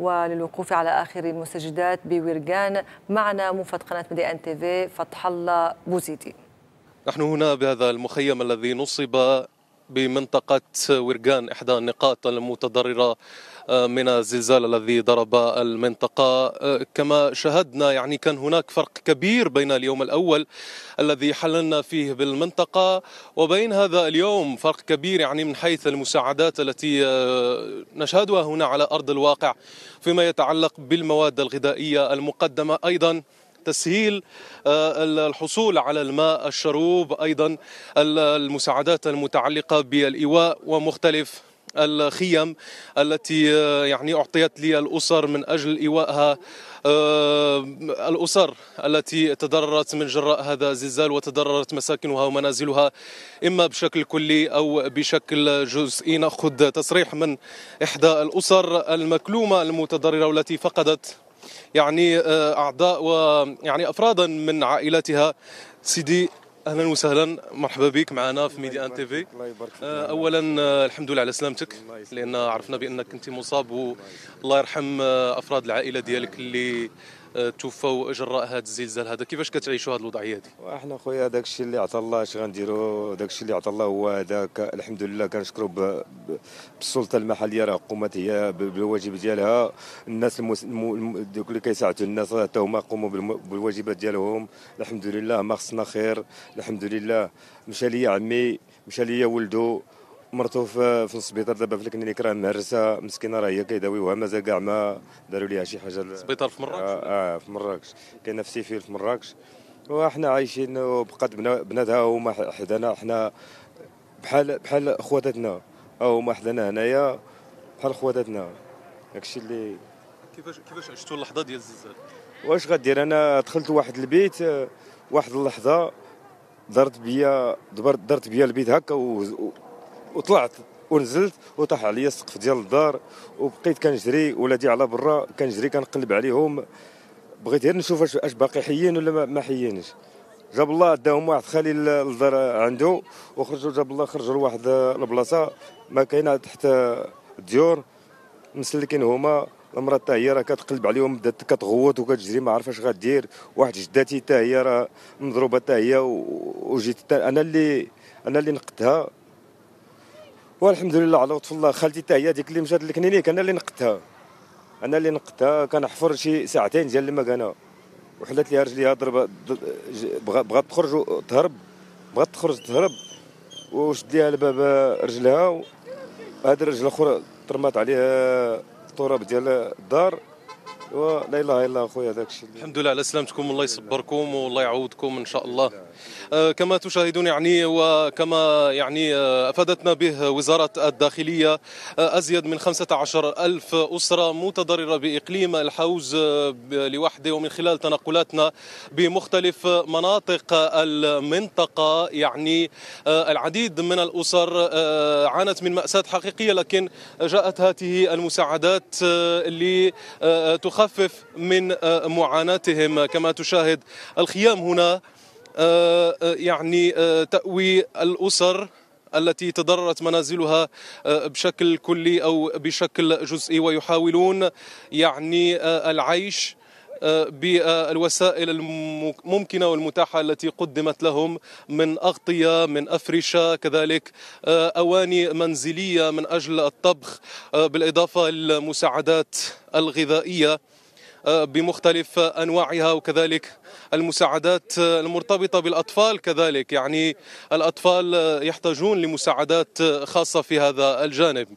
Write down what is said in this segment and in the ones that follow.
وللوقوف على آخر المستجدات بورقان معنا موفد قناة ميدي أن تي في فتح الله بوزيدي نحن هنا بهذا المخيم الذي نصب بمنطقة ورقان إحدى النقاط المتضررة من الزلزال الذي ضرب المنطقة أه، كما شاهدنا يعني كان هناك فرق كبير بين اليوم الأول الذي حللنا فيه بالمنطقة وبين هذا اليوم فرق كبير يعني من حيث المساعدات التي أه، نشهدها هنا على أرض الواقع فيما يتعلق بالمواد الغذائية المقدمة أيضا تسهيل أه، الحصول على الماء الشروب ايضا المساعدات المتعلقه بالايواء ومختلف الخيم التي آه، يعني اعطيت للاسر من اجل ايوائها آه، الأسر التي تضررت من جراء هذا الزلزال وتضررت مساكنها ومنازلها إما بشكل كلي أو بشكل جزئي نأخذ تصريح من إحدى الأسر المكلومة المتضررة والتي فقدت يعني آه، أعضاء ويعني أفرادا من عائلتها سيدي اهلا وسهلا مرحبا بك معنا في ميديا ان تي في آه، اولا آه، الحمد لله على سلامتك لان عرفنا بانك كنت مصاب والله يرحم آه، افراد العائله ديالك اللي توفوا جراء هذا الزلزال هذا كيفاش كتعيشوا هذه الوضعيه هذه احنا خويا داك الشيء اللي عطى الله اش غنديروا داك الشيء اللي عطى الله هو هذاك الحمد لله كنشكروا بالسلطه المحليه راه قومت هي بالواجب ديالها الناس المس... الم... دوك اللي كيساعدوا الناس حتى هما قوموا بالم... بالواجبات ديالهم الحمد لله ما خصنا خير الحمد لله مشى ليا عمي مشى ليا ولده مرته في, في السبيطار دابا في الكنيني راه مهرسه مسكينه راه هي كيداويوها مازال كاع ما داروا ليها شي حاجه السبيطار في مراكش اه, آه في مراكش كاينه في سيفير في مراكش وحنا عايشين وبقات بناتها هما حدانا حنا بحال بحال خواتاتنا هما حدانا هنايا بحال خواتاتنا داكشي اللي كيفاش كيفاش عشتوا اللحظه ديال الزلزال واش غدير انا دخلت واحد البيت واحد اللحظه درت بيا دبرت درت بيا البيت هكا و... وطلعت ونزلت وطاح عليا السقف ديال الدار وبقيت كنجري ولادي على برا كنجري كنقلب عليهم بغيت غير نشوف اش باقي حيين ولا ما حيينش جاب الله داهم واحد خالي للدار عنده وخرجوا جاب الله خرجوا لواحد البلاصه ما كاينه تحت الديور مسلكين هما المراه حتى هي راه كتقلب عليهم بدات كتغوت وكتجري ما عارفه اش غدير واحد جداتي حتى هي راه مضروبه حتى هي وجيت انا اللي انا اللي نقدها والحمد لله على لطف الله خالتي حتى هي ديك اللي مشات للكلينيك انا اللي نقدتها انا اللي نقدتها كنحفر شي ساعتين ديال الماء انا وحلات ليها رجليها ضربه بغات تخرج تهرب بغات تخرج تهرب وشد ليها الباب رجلها هاد الرجل الاخرى ترمات عليها التراب ديال الدار ولا اله الا الله اخويا داكشي الشيء الحمد لله على سلامتكم والله يصبركم والله يعوضكم ان شاء الله آه، كما تشاهدون يعني وكما يعني آه، أفادتنا به وزارة الداخلية آه، أزيد من 15 ألف أسرة متضررة بإقليم الحوز لوحده ومن خلال تنقلاتنا بمختلف مناطق المنطقة يعني العديد من الأسر عانت من مأساة حقيقية لكن جاءت هذه المساعدات لتخفف من معاناتهم كما تشاهد الخيام هنا آه، آه، يعني آه، تأوي الأسر التي تضررت منازلها بشكل كلي او بشكل جزئي ويحاولون يعني العيش بالوسائل الممكنه والمتاحه التي قدمت لهم من اغطيه من افرشه كذلك اواني منزليه من اجل الطبخ بالاضافه للمساعدات الغذائيه آه، بمختلف انواعها وكذلك المساعدات المرتبطه بالاطفال كذلك يعني الاطفال يحتاجون لمساعدات خاصه في هذا الجانب.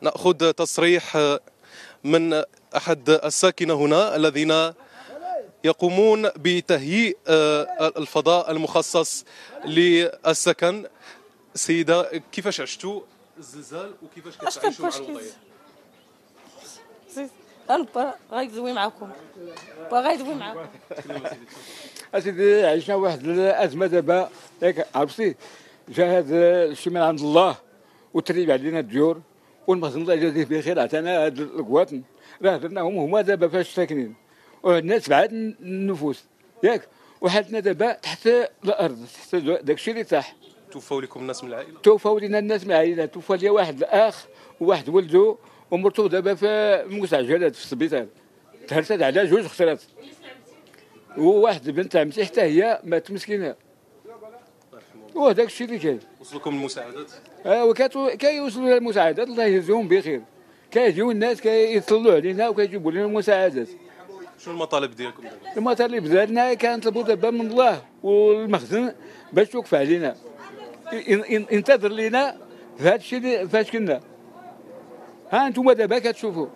ناخذ تصريح من احد الساكنه هنا الذين يقومون بتهيئ آه، الفضاء المخصص للسكن سيده كيفاش عشتوا الزلزال وكيفاش كتعيشوا مع الوضعيه انا غيدوي معكم غيدوي معكم اسيدي عشنا واحد الازمه دابا ياك عرفتي جا هذا الشيء من عند الله وتريب علينا الديور والمخزن الله يجازيه بخير عطانا هاد القواطن راه درناهم هما دابا فاش ساكنين وعندنا سبعه النفوس ياك وحالتنا دابا تحت الارض تحت داكشي اللي طاح توفوا لكم الناس من العائله توفوا لنا الناس من العائله توفى لي واحد الاخ وواحد ولده ومرته دابا في مستعجلات في السبيطار تهرسات على جوج خسرات وواحد بنت عمتي حتى هي مات مسكينه وهذاك الشيء اللي كاين وصلكم المساعدات اه وكاتو كيوصلوا لنا المساعدات الله يجزيهم بخير كيجيو الناس كيطلعوا علينا وكيجيبوا لنا المساعدات شنو المطالب ديالكم دابا المطالب ديالنا كنطلبوا دابا من الله والمخزن باش توقف علينا ينتظر لينا فهاد الشيء فاش كنا ها انتم دابا كتشوفوا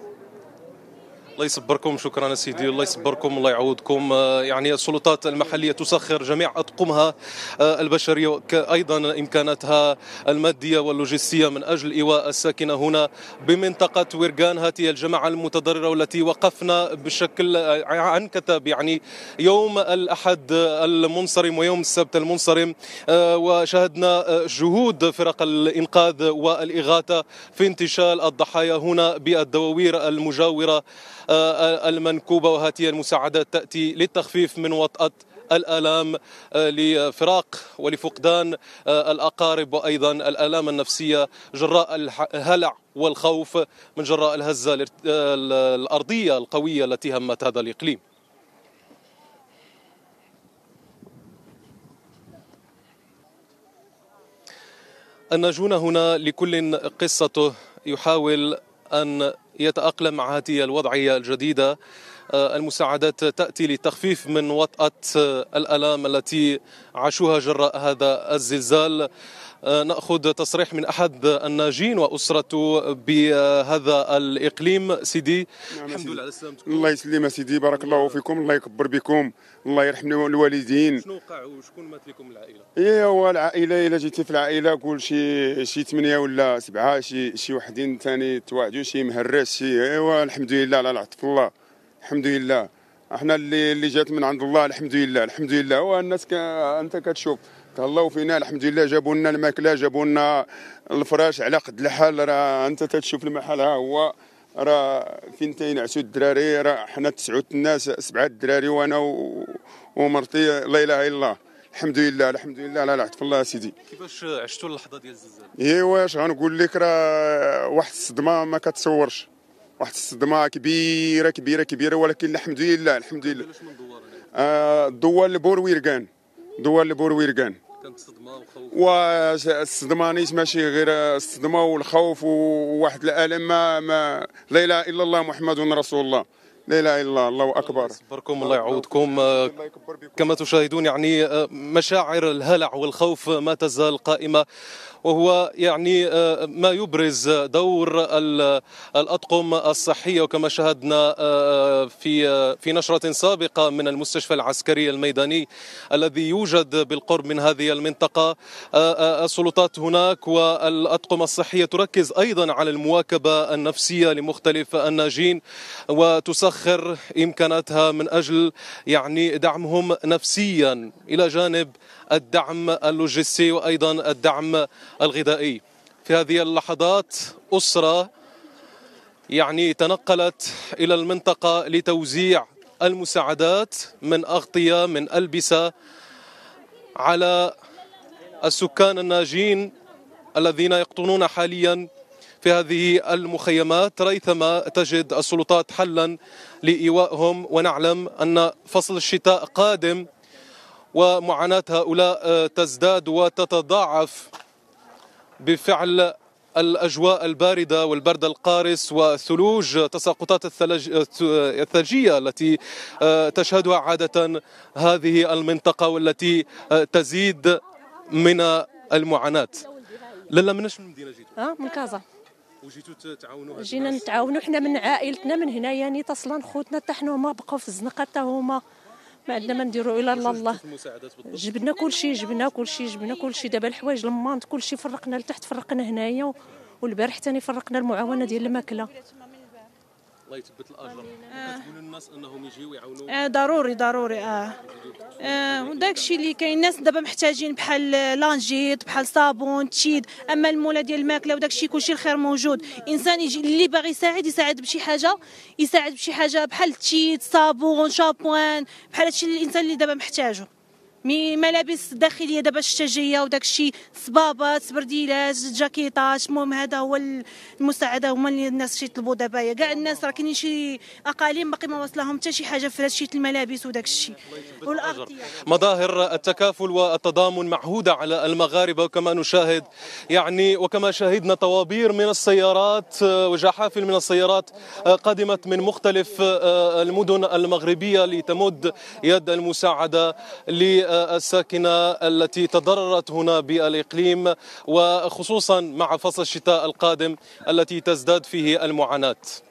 الله يصبركم شكرا سيدي الله يصبركم الله يعوضكم يعني السلطات المحليه تسخر جميع اطقمها آه، البشريه ايضا امكاناتها الماديه واللوجستيه من اجل ايواء الساكنه هنا بمنطقه ويرغان هاتي الجماعه المتضرره والتي وقفنا بشكل آه، عن كتب يعني يوم الاحد المنصرم ويوم السبت المنصرم آه، وشهدنا جهود فرق الانقاذ والاغاثه في انتشال الضحايا هنا بالدواوير المجاوره آه، آه، المنكوبة وهاتي المساعدات تأتي للتخفيف من وطأة الالام آه، لفراق ولفقدان الاقارب وايضا الالام النفسيه جراء الهلع والخوف من جراء الهزه الارضيه القويه التي همت هذا الاقليم الناجون هنا لكل قصته يحاول ان يتأقلم مع هذه الوضعية الجديدة آه، المساعدات تأتي للتخفيف من وطأة آه، الآلام التي عاشوها جراء هذا الزلزال آه، ناخذ تصريح من احد الناجين واسرته بهذا الاقليم سيدي نعم الحمد لله على سلامتكم الله يسلم سيدي بارك الله نعم. فيكم الله يكبر بكم الله يرحم الوالدين شنو وقع وشكون مات لكم العائله؟ ايه هو العائله الا جيتي في العائله كل شي شي ثمانيه ولا سبعه شي شي وحدين ثاني توعدوا شي مهرس شي ايوا الحمد لله على العطف الله الحمد لله احنا اللي اللي جات من عند الله الحمد لله الحمد لله والناس ك... انت كتشوف تهلاو فينا الحمد لله جابوا لنا الماكله جابوا لنا الفراش على قد الحال راه انت تتشوف المحل ها هو راه فين تينعسوا الدراري راه حنا تسعود الناس سبعه الدراري وانا و... ومرتي لا اله الا الله الحمد لله الحمد لله على العطف الله سيدي كيفاش عشتوا اللحظه ديال الزلزال ايوا اش غنقول لك راه واحد الصدمه ما كتصورش واحد الصدمه كبيره كبيره كبيره ولكن الحمد لله الحمد لله آه الدوار لبور ويرقان دوار لبور كانت صدمه وخوف والصدمه نيت ماشي غير الصدمه والخوف وواحد الالم ما, ما لا اله الا الله محمد رسول الله لا اله الا الله الله اكبر الله يصبركم الله يعوضكم كما تشاهدون يعني مشاعر الهلع والخوف ما تزال قائمه وهو يعني ما يبرز دور الاطقم الصحيه وكما شاهدنا في في نشره سابقه من المستشفى العسكري الميداني الذي يوجد بالقرب من هذه المنطقه السلطات هناك والاطقم الصحيه تركز ايضا على المواكبه النفسيه لمختلف الناجين وتساهم تسخر إمكاناتها من أجل يعني دعمهم نفسيا إلى جانب الدعم اللوجستي وأيضا الدعم الغذائي في هذه اللحظات أسرة يعني تنقلت إلى المنطقة لتوزيع المساعدات من أغطية من ألبسة على السكان الناجين الذين يقطنون حاليا في هذه المخيمات ريثما تجد السلطات حلا لإيوائهم ونعلم أن فصل الشتاء قادم ومعاناة هؤلاء آه، تزداد وتتضاعف بفعل الأجواء الباردة والبرد القارس والثلوج تساقطات الثلج آه، الثلجية التي آه، تشهدها عادة هذه المنطقة والتي تزيد من المعاناة لا لا من المدينة جيتو؟ اه من كازا وجيتوا تعاونوا جينا نتعاونوا حنا من عائلتنا من هنا يعني تصلا خوتنا حتى حنا هما بقاو في الزنقه حتى هما ما عندنا ما نديروا الا الله جبنا جبنا كلشي جبنا كلشي جبنا كلشي دابا الحوايج المانط كلشي فرقنا لتحت فرقنا هنايا والبارح ثاني فرقنا المعاونه ديال الماكله الله يثبت الاجر كتقول للناس انهم يجيو يعاونوا آه، ضروري ضروري اه, آه وداك الشيء اللي كاين الناس دابا محتاجين بحال لانجيت بحال صابون تشيد اما المولى ديال الماكله وداك الشيء كلشي الخير موجود انسان يجي اللي باغي يساعد يساعد بشي حاجه يساعد بشي حاجه بحال تشيد صابون شابوان بحال هادشي الانسان اللي دابا محتاجه ملابس داخليه دابا الشتاجية وداك الشيء صبابات برديلات جاكيطات المهم هذا هو المساعده هما اللي الناس شي يطلبوا دابا كاع الناس راه كاينين شي اقاليم باقي ما وصلهم حتى شي حاجه في شي الملابس وداك الشيء مظاهر التكافل والتضامن معهوده على المغاربه وكما نشاهد يعني وكما شاهدنا طوابير من السيارات وجحافل من السيارات قدمت من مختلف المدن المغربيه لتمد يد المساعده ل الساكنة التي تضررت هنا بالإقليم وخصوصا مع فصل الشتاء القادم التي تزداد فيه المعاناة